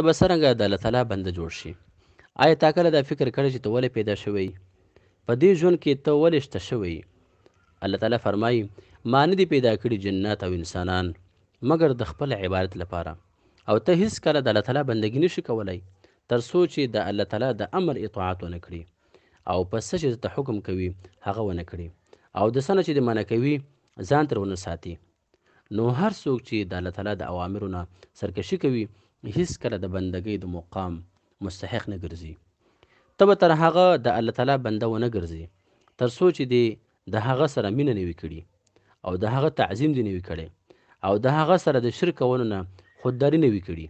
ته به څرنګه د الله تعالی بنده جوړ شي آیا تا کله دا فکر کړی چې ته ولې پیدا شوی په دې ژوند کې ته ولې شته شوی الله تعالی فرمایي ما نه دي پیدا کړي جنات او انسانان مګر د خپل عبادت لپاره او ته هیڅ کله د الله تعالی بندګي نشي کولای تر څو چې د الله تعالی د امر اطاعت ونه کړي او په څه چې ته حکم کوي هغه ونه کړي او د سنه چې د منع کوي ځان تر ونه ساتي نو هر څوک چې د الله تعالی د اوامرو نه سرکشي کوي هیڅکله د بندګۍ د مقام مستحق نه ګرځي ته به تر هغه د الله تعالی بنده ونه ګرځي تر څو چې دې د هغه سره مینه نه وي کړې او د هغه تعظیم دې نه وي کړی او د هغه سره د شرک کولو نه خودداري نه وي کړې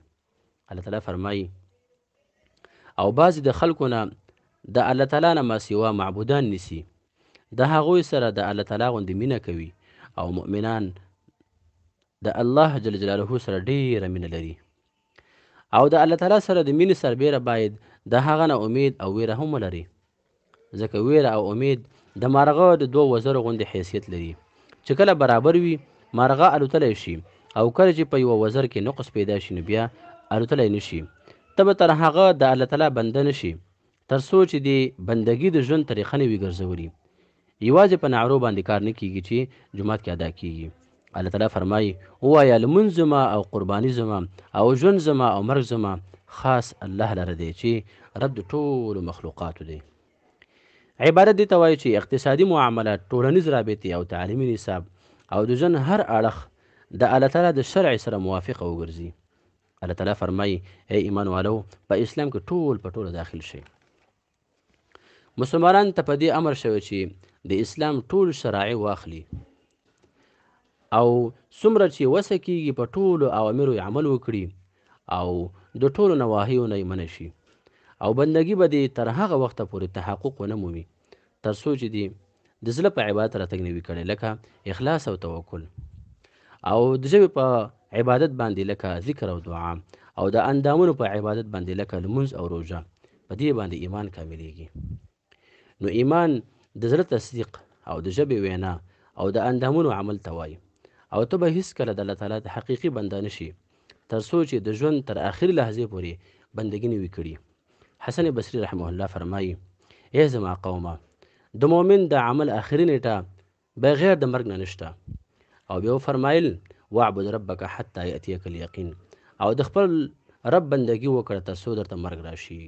الله تعالی فرمایي او بعضې د خلکو نه د الله تعالی نه ماسیوا معبودان نیسي د هغوی سره د الله تعالی غوندې مینه کوي او مؤمنان د الله جل جلاله سره ډیره مینه لري او د الله تعالی سره د مینې سربیره باید د هغه نه امید او ویره هم ولري ځکه ویره او امید د مارغه د دوه وزرو غوندې حیثیت لري چې کله برابر وي مارغه الوتلی شي او کله چې په یوه وزر کې نقص پیدا شي نو بیا الوتلی نشي ته به تر هغه د الله تعالی بنده نشي تر څو چې د بندګۍ د ژوند طریقه نه وي ګرځولي یوازې په نعرو باندې کار نه کیږي چې جومات کې ادا کیږي الله تعالی فرمایي ووایه لمونځ زما او قرباني زما او ژوند زما او مرګ زما خاص الله لره دی چې رب د ټولو مخلوقاتو دی عبادت دې ته وایي چې اقتصادي معاملات ټولنیز رابطې او تعلیمي نصاب او د ژوند هر اړخ د الله تعالی د شرع سره موافق وګرځي الله تعالی فرمایي ای ایمان والو په اسلام کې ټول په ټوله داخل شي مسلمانان ته په دې امر شوی چې د اسلام ټول شرایع واخلي او څومره چې وسه کیږي په ټولو اوامرو عمل وکړي او د ټولو نواهیو نه منع شي او بندگی به دې تر هغه وخته پورې تحقق ونه مومي تر څو چې دې د زړه په عبادت راتګ نه وي کړی لکه اخلاص او توکل او د ژبې په عبادت باندې لکه ذکر او دعا او د اندامونو په عبادت باندې لکه لمونځ او روژه په دې باندې ایمان کاملېږي نو ایمان د زړه تصدیق او د ژبې وینا او د اندامونو عمل ته وایي او ته به هیڅکله د الله تعالی د حقیقي بنده نشي تر څو چې د ژوند تر آخري لحظې پورې بندګي نه وي کړي حسن بصري رحمه الله فرمایي ای زما قومه د مؤمن د عمل آخري نیټه بغیر د مرګ نه نشته او بیا فرمایل واعبد ربک حتی یاتیک الیقین او د خپل رب بندگی وکړه تر څو درته مرګ راشي